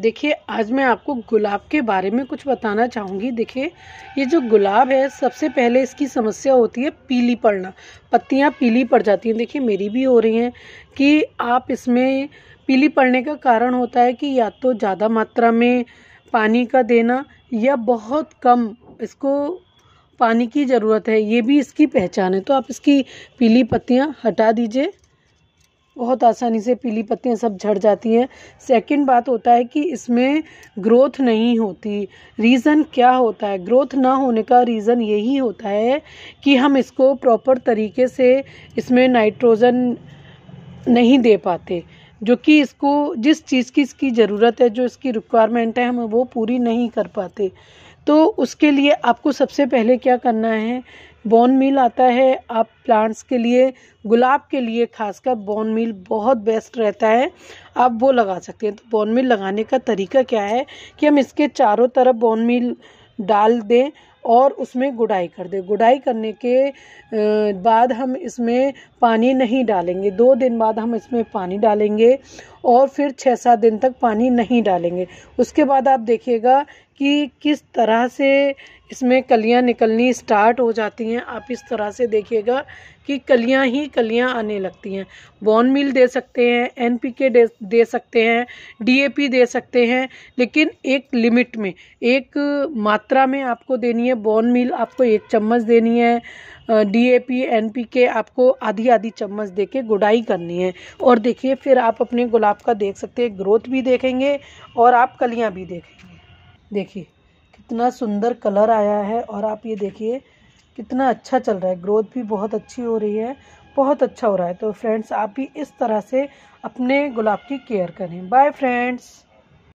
देखिए आज मैं आपको गुलाब के बारे में कुछ बताना चाहूँगी देखिए ये जो गुलाब है सबसे पहले इसकी समस्या होती है पीली पड़ना पत्तियाँ पीली पड़ जाती हैं देखिए मेरी भी हो रही हैं कि आप इसमें पीली पड़ने का कारण होता है कि या तो ज़्यादा मात्रा में पानी का देना या बहुत कम इसको पानी की ज़रूरत है ये भी इसकी पहचान है तो आप इसकी पीली पत्तियाँ हटा दीजिए बहुत आसानी से पीली पत्तियाँ सब झड़ जाती हैं सेकंड बात होता है कि इसमें ग्रोथ नहीं होती रीज़न क्या होता है ग्रोथ ना होने का रीज़न यही होता है कि हम इसको प्रॉपर तरीके से इसमें नाइट्रोजन नहीं दे पाते जो कि इसको जिस चीज़ की इसकी ज़रूरत है जो इसकी रिक्वायरमेंट है हम वो पूरी नहीं कर पाते तो उसके लिए आपको सबसे पहले क्या करना है बॉन मील आता है आप प्लांट्स के लिए गुलाब के लिए खासकर बोन मील बहुत बेस्ट रहता है आप वो लगा सकते हैं तो बोन मील लगाने का तरीका क्या है कि हम इसके चारों तरफ बॉन मील डाल दें और उसमें गुडाई कर दे गुडाई करने के बाद हम इसमें पानी नहीं डालेंगे दो दिन बाद हम इसमें पानी डालेंगे और फिर छः सात दिन तक पानी नहीं डालेंगे उसके बाद आप देखिएगा कि किस तरह से इसमें कलियां निकलनी स्टार्ट हो जाती हैं आप इस तरह से देखिएगा कि कलियां ही कलियां आने लगती हैं बॉन मिल दे सकते हैं एनपीके दे दे सकते हैं डीएपी दे सकते हैं लेकिन एक लिमिट में एक मात्रा में आपको देनी है बोन मील आपको एक चम्मच देनी है D A P N P के आपको आधी आधी चम्मच दे के गुडाई करनी है और देखिए फिर आप अपने गुलाब का देख सकते हैं ग्रोथ भी देखेंगे और आप कलियाँ भी देखेंगे देखिए कितना सुंदर कलर आया है और आप ये देखिए कितना अच्छा चल रहा है ग्रोथ भी बहुत अच्छी हो रही है बहुत अच्छा हो रहा है तो फ्रेंड्स आप भी इस तरह से अपने गुलाब की केयर करें बाय फ्रेंड्स